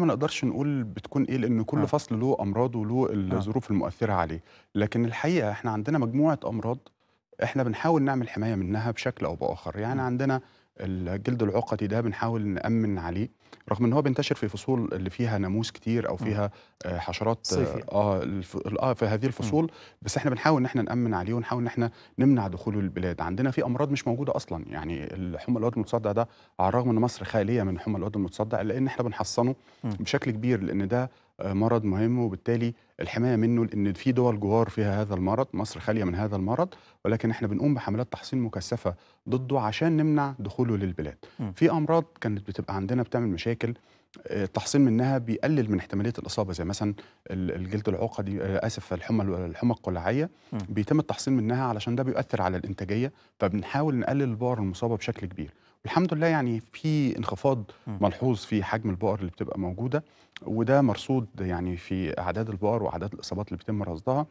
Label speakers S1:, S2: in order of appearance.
S1: ما نقدرش نقول بتكون ايه لان كل آه. فصل له امراضه وله آه. الظروف آه. المؤثره عليه لكن الحقيقه احنا عندنا مجموعه امراض احنا بنحاول نعمل حمايه منها بشكل او باخر يعني عندنا الجلد العقدي ده بنحاول نامن عليه رغم ان هو بينتشر في فصول اللي فيها ناموس كتير او فيها آه، حشرات آه، صيفي. آه،, اه في هذه الفصول بس احنا بنحاول ان احنا نامن عليه ونحاول ان احنا نمنع دخوله للبلاد عندنا في امراض مش موجوده اصلا يعني الحمى الواد المتصدع ده على الرغم ان مصر خاليه من حمى الواد المتصدع الا ان احنا بنحصنه بشكل كبير لان ده مرض مهم وبالتالي الحمايه منه لان في دول جوار فيها هذا المرض مصر خاليه من هذا المرض ولكن احنا بنقوم بحملات تحصين مكثفه ضده عشان نمنع دخول كله للبلاد م. في امراض كانت بتبقى عندنا بتعمل مشاكل آه، التحصين منها بيقلل من احتماليه الاصابه زي مثلا الجلد العقدي آه، اسف الحمى الحمى القلاعيه بيتم التحصين منها علشان ده بيؤثر على الانتاجيه فبنحاول نقلل البؤر المصابه بشكل كبير والحمد لله يعني في انخفاض ملحوظ في حجم البؤر اللي بتبقى موجوده وده مرصود يعني في اعداد البؤر واعداد الاصابات اللي بيتم رصدها